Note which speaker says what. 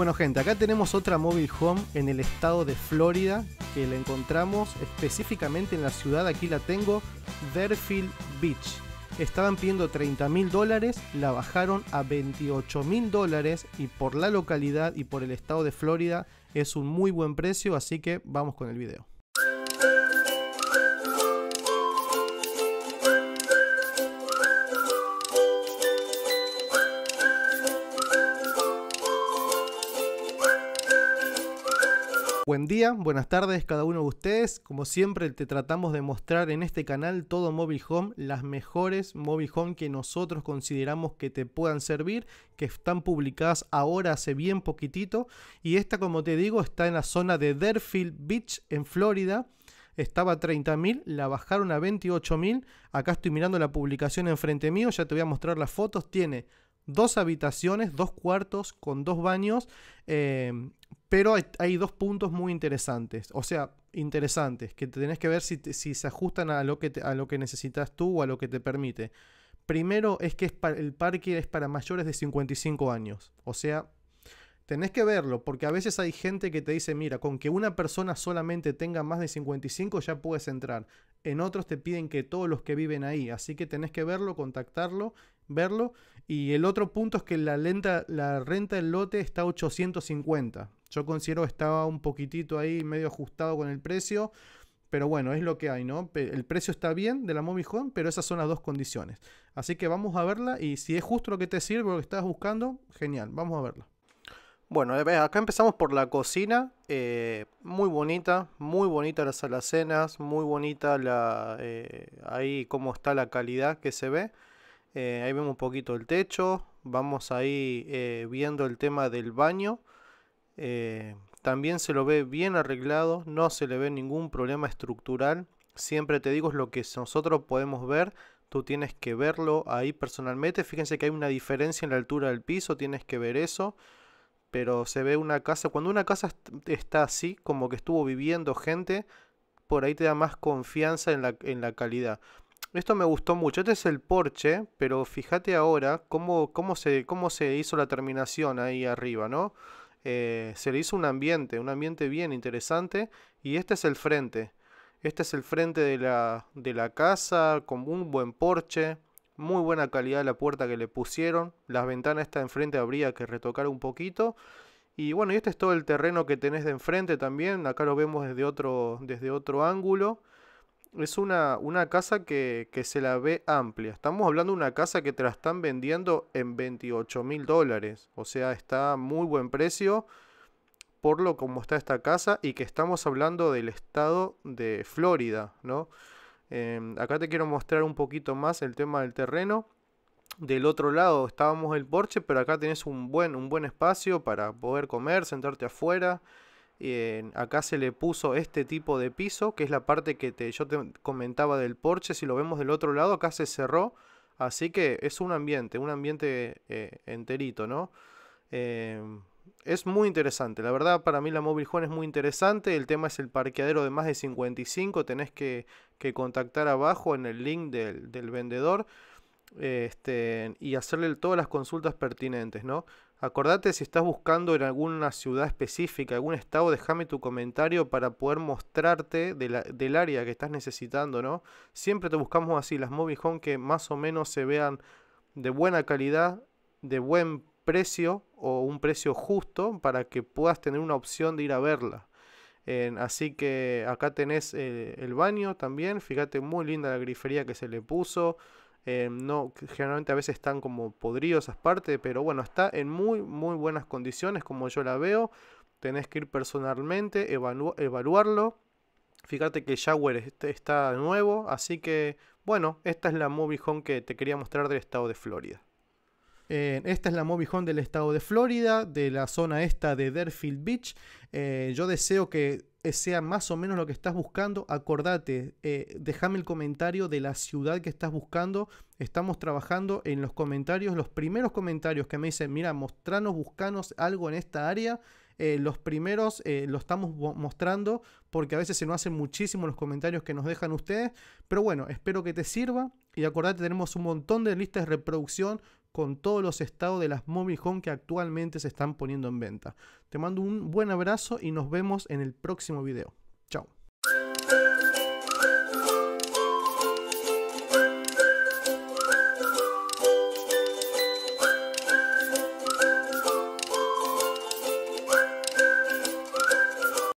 Speaker 1: Bueno gente, acá tenemos otra móvil home en el estado de Florida que la encontramos específicamente en la ciudad, aquí la tengo, Deerfield Beach. Estaban pidiendo 30 mil dólares, la bajaron a 28 mil dólares y por la localidad y por el estado de Florida es un muy buen precio, así que vamos con el video. Buen día, buenas tardes cada uno de ustedes. Como siempre te tratamos de mostrar en este canal todo mobile home, las mejores mobile home que nosotros consideramos que te puedan servir, que están publicadas ahora hace bien poquitito. Y esta, como te digo, está en la zona de Deerfield Beach, en Florida estaba a 30.000, la bajaron a 28.000. Acá estoy mirando la publicación enfrente mío, ya te voy a mostrar las fotos. Tiene dos habitaciones, dos cuartos con dos baños, eh, pero hay, dos puntos muy interesantes, o sea, interesantes, que tenés que ver si, se ajustan a lo, que necesitas tú o a lo que te permite. Primero es que el parque es para mayores de 55 años, o sea, tenés que verlo, porque a veces hay gente que te dice, mira, con que una persona solamente tenga más de 55 ya puedes entrar. En otros te piden que todos los que viven ahí, así que tenés que verlo, contactarlo verlo. Y el otro punto es que la, lenta, la renta del lote está a 850. Yo considero que estaba un poquitito ahí medio ajustado con el precio. Pero bueno, es lo que hay, ¿no? El precio está bien de la Mommy pero esas son las dos condiciones. Así que vamos a verla y si es justo lo que te sirve, lo que estás buscando, genial, vamos a verla. Bueno, eh, acá empezamos por la cocina, eh, muy bonita, muy bonita las alacenas, muy bonita la, eh, ahí cómo está la calidad que se ve. Eh, ahí vemos un poquito el techo. Vamos ahí eh, viendo el tema del baño. Eh, también se lo ve bien arreglado. No se le ve ningún problema estructural. Siempre te digo es lo que nosotros podemos ver. Tú tienes que verlo ahí personalmente. Fíjense que hay una diferencia en la altura del piso. Tienes que ver eso. Pero se ve una casa. Cuando una casa está así, como que estuvo viviendo gente, por ahí te da más confianza en la calidad. Esto me gustó mucho. Este es el porche, pero fíjate ahora cómo, cómo, se, cómo se hizo la terminación ahí arriba, ¿no? Eh, se le hizo un ambiente, un ambiente bien interesante. Y este es el frente. Este es el frente de la, de la casa, con un buen porche, muy buena calidad la puerta que le pusieron. Las ventanas está enfrente habría que retocar un poquito. Y bueno, y este es todo el terreno que tenés de enfrente también. Acá lo vemos desde otro, desde otro ángulo es una, casa que, se la ve amplia. Estamos hablando de una casa que te la están vendiendo en 28 mil dólares. O sea, está muy buen precio por lo como está esta casa y que estamos hablando del estado de Florida, ¿no? Em, acá te quiero mostrar un poquito más el tema del terreno. Del otro lado estábamos el porche, pero acá tenés un buen, un buen espacio para poder comer, sentarte afuera acá se le puso este tipo de piso, que es la parte que te, yo te comentaba del porche. Si lo vemos del otro lado, acá se cerró. Así que es un ambiente, un ambiente eh, enterito, ¿no? Em, es muy interesante. La verdad, para mí la Móvil Juan es muy interesante. El tema es el parqueadero de más de 55. Tenés que, contactar abajo en el link del, vendedor este, y hacerle todas las consultas pertinentes, ¿no? Acordate si estás buscando en alguna ciudad específica, algún estado, déjame tu comentario para poder mostrarte del área que estás necesitando, ¿no? Siempre te buscamos así, las mobile que más o menos se vean de buena calidad, de buen precio o un precio justo para que puedas tener una opción de ir a verla. así que acá tenés eh, el baño también, fíjate muy linda la grifería que se le puso, eh, no, generalmente a veces están como podridos esas partes, pero bueno, está en muy, muy buenas condiciones como yo la veo. Tenés que ir personalmente, evaluarlo. Fíjate que Jaguar este, está nuevo, así que bueno, esta es la Movie Home que te quería mostrar del estado de Florida. Eh, esta es la Movie Home del estado de Florida, de la zona esta de Deerfield Beach. Eh, yo deseo que eh, sea más o menos lo que estás buscando, acordate, eh, déjame el comentario de la ciudad que estás buscando. Estamos trabajando en los comentarios, los primeros comentarios que me dicen, mira, mostranos, buscanos algo en esta área. Eh, los primeros los lo estamos mostrando porque a veces se nos hacen muchísimo los comentarios que nos dejan ustedes. Pero bueno, espero que te sirva. Y acordate, tenemos un montón de listas de reproducción con todos los estados de las Mommy Home que actualmente se están poniendo en venta. Te mando un buen abrazo y nos vemos en el próximo video. Chao.